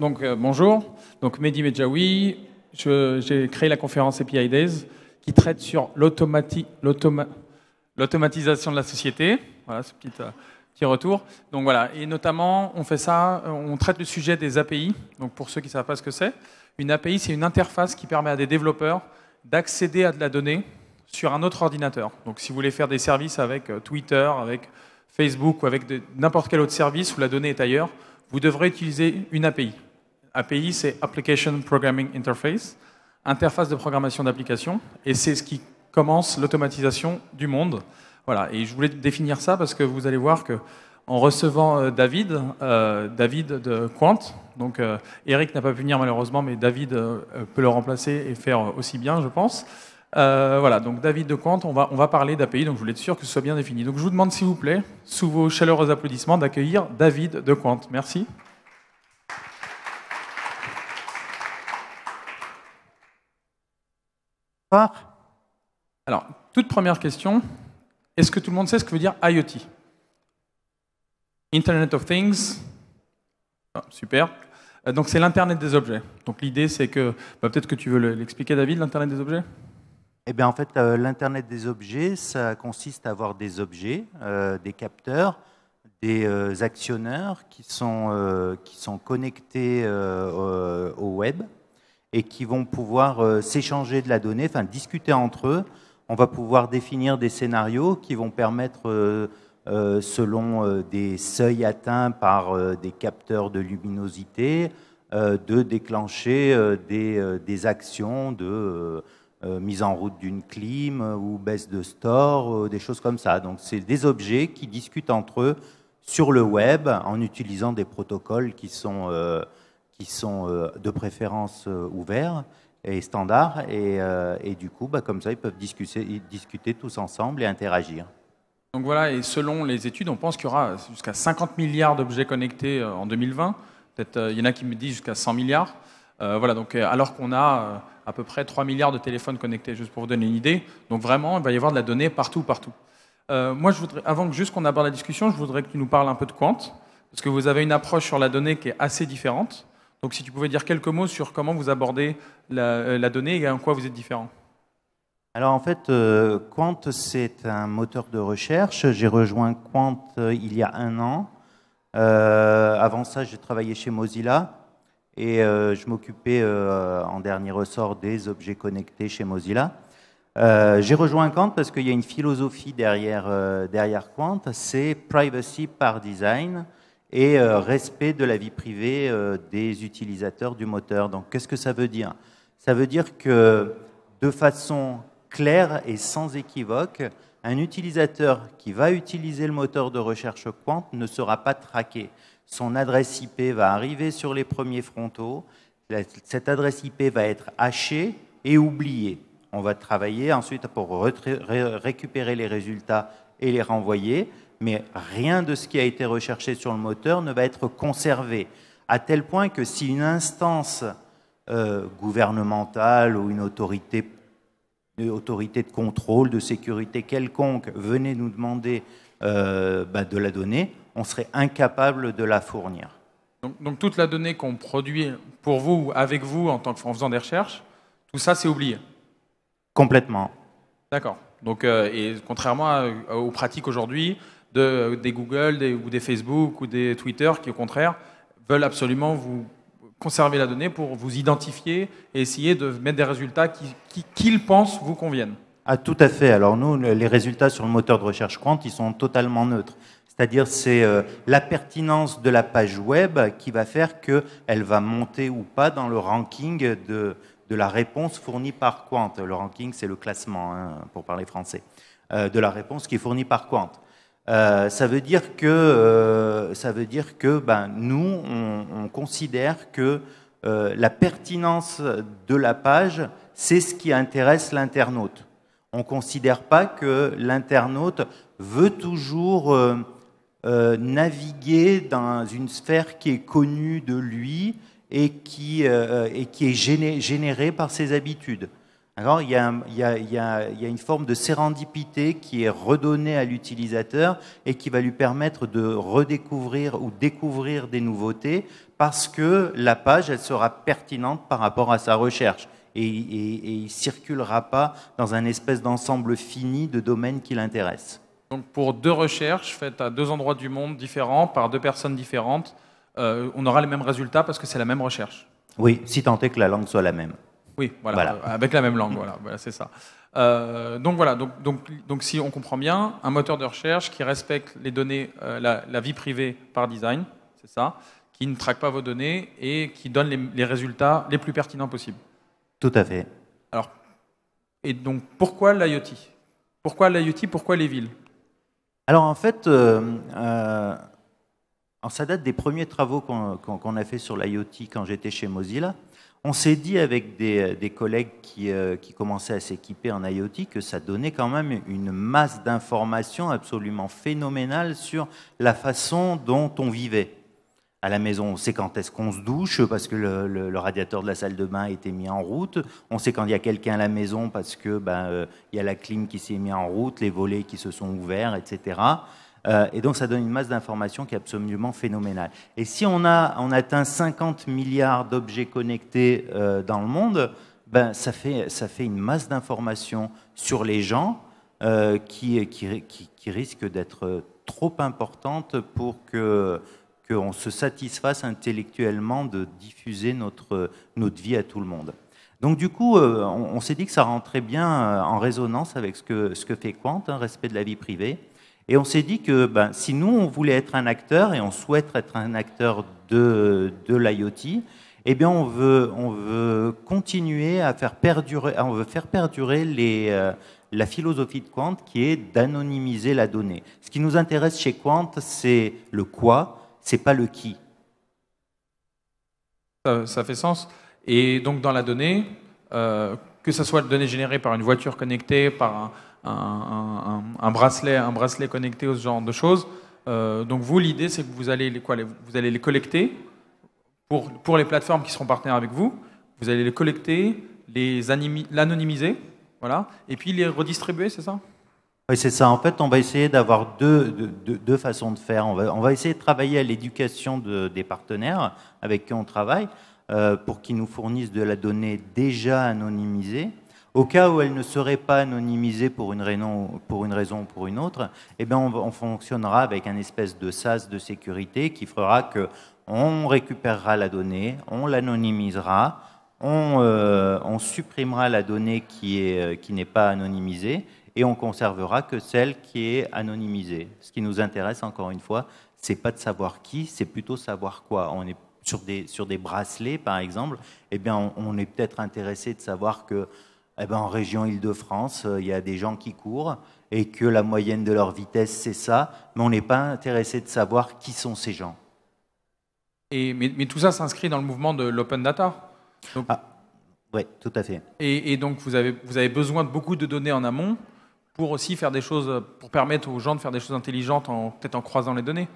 Donc euh, bonjour, donc Mehdi Medjawi, j'ai créé la conférence API Days qui traite sur l'automatisation de la société. Voilà ce petit, euh, petit, retour. Donc voilà, et notamment on fait ça, euh, on traite le sujet des API. Donc pour ceux qui ne savent pas ce que c'est, une API c'est une interface qui permet à des développeurs d'accéder à de la donnée sur un autre ordinateur. Donc si vous voulez faire des services avec Twitter, avec Facebook ou avec n'importe quel autre service où la donnée est ailleurs, vous devrez utiliser une API. API, c'est Application Programming Interface, interface de programmation d'application, et c'est ce qui commence l'automatisation du monde. Voilà, et je voulais définir ça parce que vous allez voir que en recevant euh, David, euh, David de Quant, donc euh, Eric n'a pas pu venir malheureusement, mais David peut le remplacer et faire aussi bien, je pense. voilà, donc David de Quant, on va, on va parler d'API, donc je voulais être sûr que ce soit bien défini. Donc je vous demande s'il vous plaît, sous vos chaleureux applaudissements, d'accueillir David de Quant. Merci. Alors, toute première question, est-ce que tout le monde sait ce que veut dire IoT Internet of Things, ah, super. Euh, donc c'est l'Internet des objets. Donc l'idée c'est que, bah, peut-être que tu veux l'expliquer David, l'Internet des objets eh bien, en fait, euh, l'Internet des objets, ça consiste à avoir des objets, euh, des capteurs, des actionneurs qui sont, qui sont connectés au web et qui vont pouvoir euh, s'échanger de la donnée, enfin discuter entre eux. On va pouvoir définir des scénarios qui vont permettre, euh, euh, selon des seuils atteints par des capteurs de luminosité, de déclencher des, des, actions de mise en route d'une clim ou baisse de store, des choses comme ça. Donc c'est des objets qui discutent entre eux sur le web en utilisant des protocoles qui sont qui sont euh, de préférence euh, ouverts et standards. Euh, et, du coup, bah, comme ça, ils peuvent discuter, tous ensemble et interagir. Donc voilà, et selon les études, on pense qu'il y aura jusqu'à 50 milliards d'objets connectés en 2020. Peut-être, il y en a qui me disent jusqu'à 100 milliards. voilà, donc alors qu'on a à peu près 3 milliards de téléphones connectés, juste pour vous donner une idée. Donc vraiment, il va y avoir de la donnée partout, partout. moi, je voudrais, avant que juste qu'on aborde la discussion, je voudrais que tu nous parles un peu de Quant, parce que vous avez une approche sur la donnée qui est assez différente. Donc si tu pouvais dire quelques mots sur comment vous abordez la, euh, donnée et en quoi vous êtes différent. Alors en fait, euh, Quant, c'est un moteur de recherche. J'ai rejoint Quant euh, il y a un an. avant ça, j'ai travaillé chez Mozilla et je m'occupais en dernier ressort des objets connectés chez Mozilla. j'ai rejoint Quant parce qu'il y a une philosophie derrière, derrière Quant, c'est privacy par design et euh, respect de la vie privée euh, des utilisateurs du moteur. Donc qu'est-ce que ça veut dire Ça veut dire que de façon claire et sans équivoque, un utilisateur qui va utiliser le moteur de recherche Quant ne sera pas traqué. Son adresse IP va arriver sur les premiers frontaux, cette adresse IP va être hachée et oubliée. On va travailler ensuite pour récupérer les résultats et les renvoyer mais rien de ce qui a été recherché sur le moteur ne va être conservé, à tel point que si une instance euh, gouvernementale ou une autorité, autorité de contrôle, de sécurité quelconque venait nous demander euh, bah, de la donner, on serait incapable de la fournir. Donc, toute la donnée qu'on produit pour vous, avec vous, en, tant que, faisant des recherches, tout ça, c'est oublié Complètement. D'accord. Donc, euh, et contrairement aux pratiques aujourd'hui, des Google ou des Facebook ou des Twitter qui, au contraire, veulent absolument vous conserver la donnée pour vous identifier et essayer de mettre des résultats qu'ils qui, qu'ils pensent vous conviennent. Ah, tout à fait. Alors nous, les résultats sur le moteur de recherche Quant, ils sont totalement neutres. C'est-à-dire c'est euh, la pertinence de la page web qui va faire qu'elle va monter ou pas dans le ranking de, la réponse fournie par Quant. Le ranking, c'est le classement, hein, pour parler français, euh, de la réponse qui est fournie par Quant. Euh, ça veut dire que, euh, ça veut dire que ben, nous, on, considère que euh, la pertinence de la page, c'est ce qui intéresse l'internaute. On ne considère pas que l'internaute veut toujours naviguer dans une sphère qui est connue de lui et qui, est générée par ses habitudes il y, a, une forme de sérendipité qui est redonnée à l'utilisateur et qui va lui permettre de redécouvrir ou découvrir des nouveautés parce que la page, elle sera pertinente par rapport à sa recherche et, il ne circulera pas dans un espèce d'ensemble fini de domaines qui l'intéressent. pour deux recherches faites à deux endroits du monde différents, par deux personnes différentes, euh, on aura les mêmes résultats parce que c'est la même recherche. Oui, si tant est que la langue soit la même. Oui, voilà, euh, avec la même langue, voilà, voilà c'est ça. Euh, donc voilà, donc, donc, donc, si on comprend bien, un moteur de recherche qui respecte les données, euh, la, vie privée par design, c'est ça, qui ne traque pas vos données et qui donne les, résultats les plus pertinents possibles. Tout à fait. Alors, et donc pourquoi l'IoT Pourquoi l'IoT Pourquoi les villes Alors en fait, alors, ça date des premiers travaux qu'on a fait sur l'IoT quand j'étais chez Mozilla. On s'est dit avec des, collègues euh, qui, commençaient à s'équiper en IoT que ça donnait quand même une masse d'informations absolument phénoménale sur la façon dont on vivait. À la maison, on sait quand est-ce qu'on se douche parce que le, radiateur de la salle de bain a été mis en route. On sait quand il y a quelqu'un à la maison parce que ben, euh, il y a la clim qui s'est mise en route, les volets qui se sont ouverts, etc. Euh, et donc ça donne une masse d'informations qui est absolument phénoménale. Et si on, a, on atteint 50 milliards d'objets connectés euh, dans le monde, ben, ça, fait, ça fait une masse d'informations sur les gens euh, qui, qui, risque d'être trop importante pour que qu'on se satisfasse intellectuellement de diffuser notre, notre vie à tout le monde. Donc du coup, on, s'est dit que ça rentrait bien en résonance avec ce que, ce que fait Quant, hein, respect de la vie privée. Et on s'est dit que ben, si nous, on voulait être un acteur, et on souhaite être un acteur de, de l'IoT, eh bien, on veut, on veut continuer à faire perdurer, on veut faire perdurer les, euh, la philosophie de Quant qui est d'anonymiser la donnée. Ce qui nous intéresse chez Quant, c'est le quoi, c'est pas le qui. Ça, fait sens. Et donc, dans la donnée, euh, que ce soit la donnée générée par une voiture connectée, par un, un, bracelet, un bracelet connecté ou ce genre de choses. Euh, donc vous, l'idée, c'est que vous allez les, quoi, vous allez les collecter pour, pour les plateformes qui seront partenaires avec vous. Vous allez les collecter, les l'anonymiser, voilà, et puis les redistribuer, c'est ça Oui, c'est ça. En fait, on va essayer d'avoir deux, deux, façons de faire. On va, on va essayer de travailler à l'éducation des partenaires avec qui on travaille euh, pour qu'ils nous fournissent de la donnée déjà anonymisée au cas où elle ne serait pas anonymisée pour une raison, pour une raison ou pour une autre, eh bien on, fonctionnera avec un espèce de SAS de sécurité qui fera que on récupérera la donnée, on l'anonymisera, on, euh, on, supprimera la donnée qui euh, n'est qui pas anonymisée et on conservera que celle qui est anonymisée. Ce qui nous intéresse, encore une fois, c'est pas de savoir qui, c'est plutôt savoir quoi. On est sur des, sur des bracelets, par exemple, eh bien, on est peut-être intéressé de savoir que eh ben, en région Île-de-France, euh, il y a des gens qui courent et que la moyenne de leur vitesse, c'est ça, mais on n'est pas intéressé de savoir qui sont ces gens. Et, mais, tout ça s'inscrit dans le mouvement de l'open data ah, Oui, tout à fait. Et, donc, vous avez, besoin de beaucoup de données en amont pour aussi faire des choses, pour permettre aux gens de faire des choses intelligentes, peut-être en croisant les données.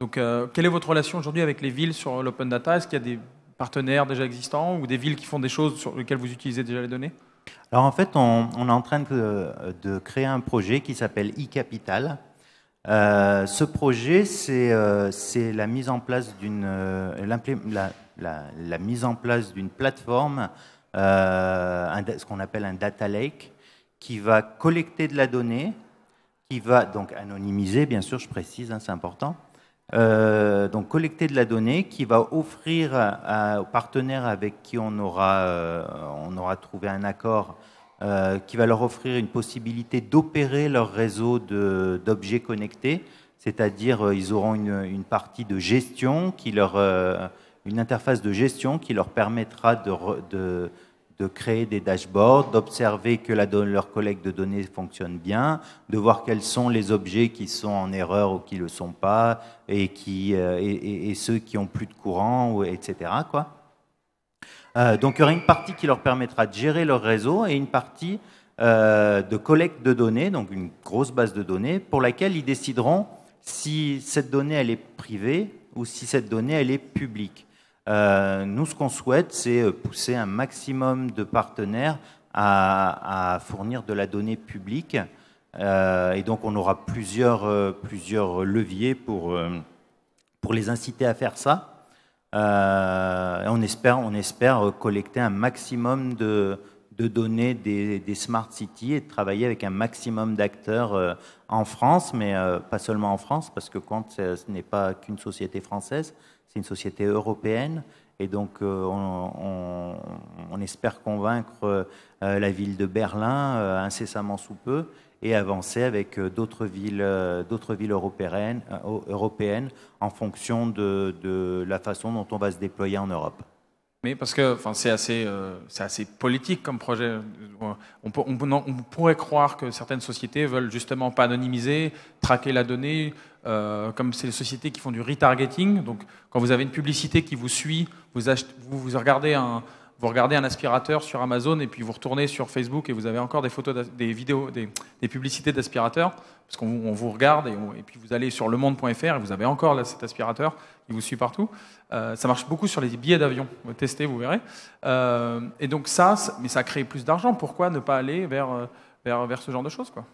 Donc, euh, quelle est votre relation aujourd'hui avec les villes sur l'open data Est-ce qu'il y a des partenaires déjà existants ou des villes qui font des choses sur lesquelles vous utilisez déjà les données alors en fait, on, est en train de, créer un projet qui s'appelle e-capital. Euh, ce projet, euh, c'est la mise en place d'une euh, la, mise en place d'une plateforme, ce qu'on appelle un data lake, qui va collecter de la donnée, qui va donc anonymiser, bien sûr, je précise, hein, c'est important, euh, donc collecter de la donnée qui va offrir aux partenaires avec qui on aura, euh, on aura trouvé un accord, euh, qui va leur offrir une possibilité d'opérer leur réseau d'objets connectés, c'est-à-dire ils auront une, une, partie de gestion qui leur, une interface de gestion qui leur permettra de de créer des dashboards, d'observer que leur collecte de données fonctionne bien, de voir quels sont les objets qui sont en erreur ou qui ne le sont pas, euh, et, ceux qui ont plus de courant, etc. Euh, donc il y aura une partie qui leur permettra de gérer leur réseau et une partie euh, de collecte de données, donc une grosse base de données, pour laquelle ils décideront si cette donnée elle est privée ou si cette donnée elle est publique. Euh, nous, ce qu'on souhaite, c'est euh, pousser un maximum de partenaires à, fournir de la donnée publique. Euh, et donc, on aura plusieurs, plusieurs leviers pour, pour les inciter à faire ça. on, espère, on espère collecter un maximum de, de donner des, smart cities et de travailler avec un maximum d'acteurs euh, en France, mais euh, pas seulement en France, parce que quand euh, ce n'est pas qu'une société française, c'est une société européenne. Et donc, on, espère convaincre la ville de Berlin incessamment sous peu et avancer avec d'autres villes, d'autres villes européennes, européennes en fonction de la façon dont on va se déployer en Europe. Mais parce que enfin, c'est assez, euh, assez politique comme projet. On, on, pourrait croire que certaines sociétés veulent justement pas anonymiser, traquer la donnée, euh, comme c'est les sociétés qui font du retargeting. Donc quand vous avez une publicité qui vous suit, vous, vous, vous regardez un, vous regardez un aspirateur sur Amazon et puis vous retournez sur Facebook et vous avez encore des photos, des vidéos, des, publicités d'aspirateurs, parce qu'on vous regarde et, puis vous allez sur lemonde.fr et vous avez encore cet aspirateur, il vous suit partout. Euh, ça marche beaucoup sur les billets d'avion, vous testez, vous verrez. Euh, et donc ça, mais ça crée plus d'argent, pourquoi ne pas aller vers, euh, vers, ce genre de choses quoi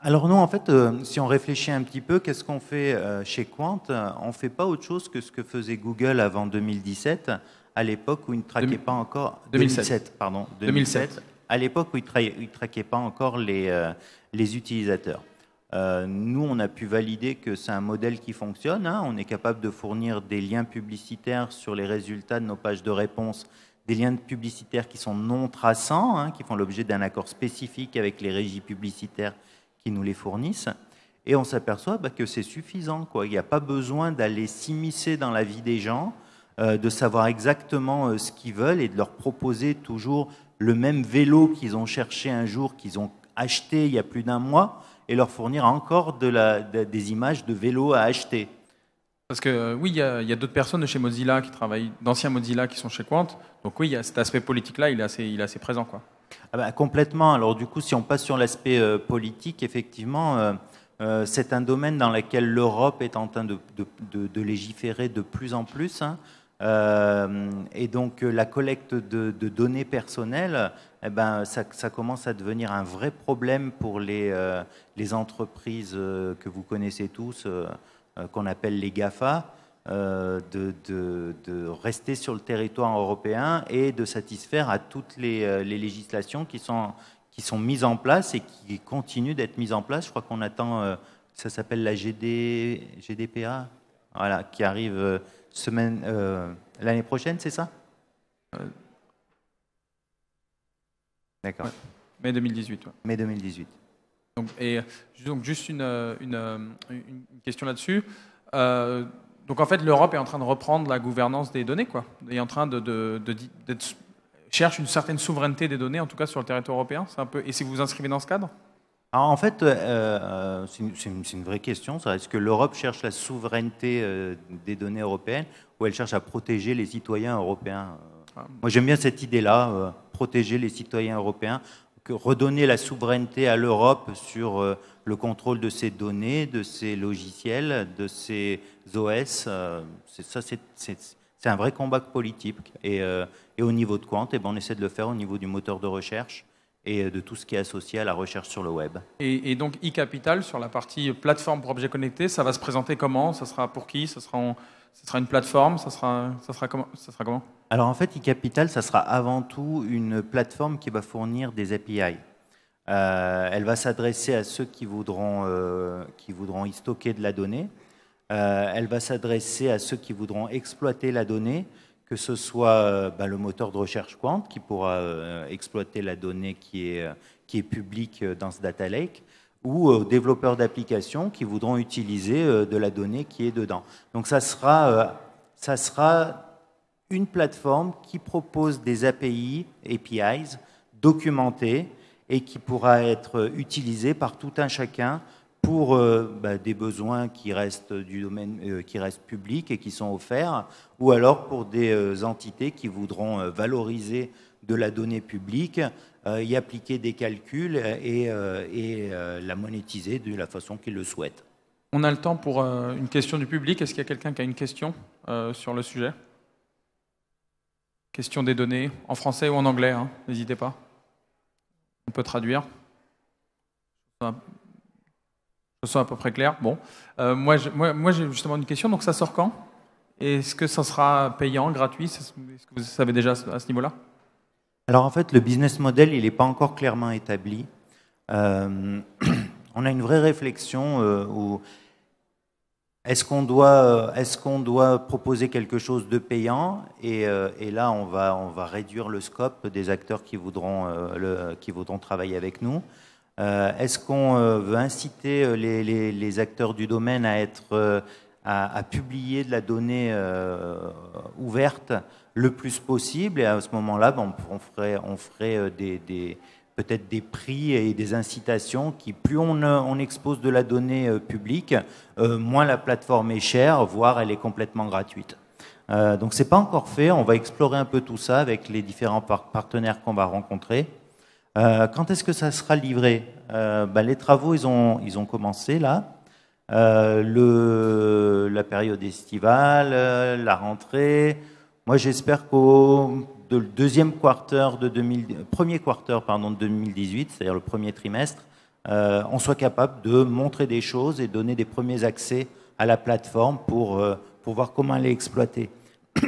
alors nous, en fait, si on réfléchit un petit peu, qu'est-ce qu'on fait chez Quant On ne fait pas autre chose que ce que faisait Google avant 2017, à l'époque où ils ne traquaient pas encore 2007, pardon 2007, à l'époque où il tra pas encore les euh, les utilisateurs. Euh, nous, on a pu valider que c'est un modèle qui fonctionne. Hein. On est capable de fournir des liens publicitaires sur les résultats de nos pages de réponse, des liens publicitaires qui sont non traçants, hein, qui font l'objet d'un accord spécifique avec les régies publicitaires qui nous les fournissent. Et on s'aperçoit bah, que c'est suffisant. Quoi. Il n'y a pas besoin d'aller s'immiscer dans la vie des gens euh, de savoir exactement euh, ce qu'ils veulent et de leur proposer toujours le même vélo qu'ils ont cherché un jour, qu'ils ont acheté il y a plus d'un mois, et leur fournir encore des images de vélos à acheter. Parce que euh, oui, il y a, d'autres personnes de chez Mozilla qui travaillent, d'anciens Mozilla qui sont chez Quant. Donc oui, il y a cet aspect politique-là, il, est assez, présent. Quoi. Ah bah, complètement. Alors du coup, si on passe sur l'aspect politique, effectivement, c'est un domaine dans lequel l'Europe est en train de, légiférer de plus en plus. Hein. Euh, et donc euh, la collecte de, données personnelles, eh ben, ça, commence à devenir un vrai problème pour les, euh, les entreprises que vous connaissez tous, qu'on appelle les GAFA, de, rester sur le territoire européen et de satisfaire à toutes les, législations qui sont, qui sont mises en place et qui continuent d'être mises en place. Je crois qu'on attend, ça s'appelle la GD, GDPA, voilà, qui arrive euh, semaine euh, l'année prochaine, c'est ça euh, D'accord. Mai 2018. Mai 2018. Donc, et juste une, question là-dessus. donc en fait, l'Europe est en train de reprendre la gouvernance des données, quoi. Est en train de, chercher cherche une certaine souveraineté des données, en tout cas sur le territoire européen. C'est un peu. Et si vous vous inscrivez dans ce cadre ah, en fait, euh, euh, c'est une, vraie question. Est-ce que l'Europe cherche la souveraineté euh, des données européennes ou elle cherche à protéger les citoyens européens ah. Moi, j'aime bien cette idée-là, protéger les citoyens européens, que redonner la souveraineté à l'Europe sur le contrôle de ses données, de ses logiciels, de ses OS. ça, c'est un vrai combat politique. Et, et, au niveau de Quant, et eh ben, on essaie de le faire au niveau du moteur de recherche et euh, de tout ce qui est associé à la recherche sur le web. Et, donc eCapital, sur la partie plateforme pour objets connectés, ça va se présenter comment Ça sera pour qui ça sera, une plateforme ça sera, comment, Alors en fait, eCapital, ça sera avant tout une plateforme qui va fournir des API. Euh, elle va s'adresser à ceux qui voudront, euh, qui voudront y stocker de la donnée. elle va s'adresser à ceux qui voudront exploiter la donnée que ce soit euh, bah, le moteur de recherche Quant qui pourra euh, exploiter la donnée qui est, euh, qui est publique dans ce data lake, ou développeurs d'applications qui voudront utiliser de la donnée qui est dedans. Donc ça sera, ça sera une plateforme qui propose des API, APIs, documentées et qui pourra être utilisée par tout un chacun pour euh, bah, des besoins qui restent, du domaine, euh, qui reste publics et qui sont offerts, ou alors pour des euh, entités qui voudront valoriser de la donnée publique, y appliquer des calculs et, la monétiser de la façon qu'ils le souhaitent. On a le temps pour une question du public. Est-ce qu'il y a quelqu'un qui a une question sur le sujet Question des données, en français ou en anglais, hein, n'hésitez pas. On peut traduire. Ce soit à peu près clair. Bon. Euh, moi, j'ai moi, justement une question. Donc, ça sort quand Est-ce que ça sera payant, gratuit Est-ce que vous savez déjà à ce, niveau-là Alors, en fait, le business model, il n'est pas encore clairement établi. Euh, on a une vraie réflexion euh, où est-ce qu'on doit, est doit proposer quelque chose de payant et, là, on va, on va réduire le scope des acteurs qui voudront, qui voudront travailler avec nous. Euh, est-ce qu'on euh, veut inciter euh, les, acteurs du domaine à, publier de la donnée ouverte le plus possible Et à ce moment-là, ben, on, ferait, peut-être des prix et des incitations qui, plus on, expose de la donnée publique, moins la plateforme est chère, voire elle est complètement gratuite. Donc donc n'est pas encore fait, on va explorer un peu tout ça avec les différents partenaires qu'on va rencontrer. Euh, quand est-ce que ça sera livré euh, bah, Les travaux, ils ont, ils ont commencé là. Euh, la période estivale, la rentrée. Moi, j'espère qu'au deuxième quarter de premier quarter pardon, de 2018, c'est-à-dire le premier trimestre, on soit capable de montrer des choses et donner des premiers accès à la plateforme pour, pour voir comment elle est exploitée.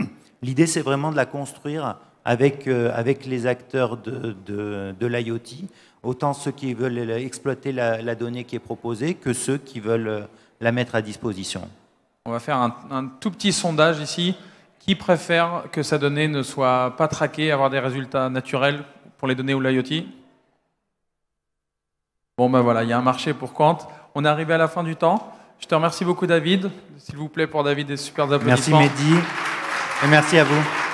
L'idée, c'est vraiment de la construire avec, euh, avec les acteurs de, l'IoT, autant ceux qui veulent exploiter la, donnée qui est proposée que ceux qui veulent euh, la mettre à disposition. On va faire un, tout petit sondage ici. Qui préfère que sa donnée ne soit pas traquée, avoir des résultats naturels pour les données ou l'IoT Bon ben voilà, il y a un marché pour quand On est arrivé à la fin du temps. Je te remercie beaucoup David. S'il vous plaît pour David des super applaudissements. Merci Mehdi et merci à vous.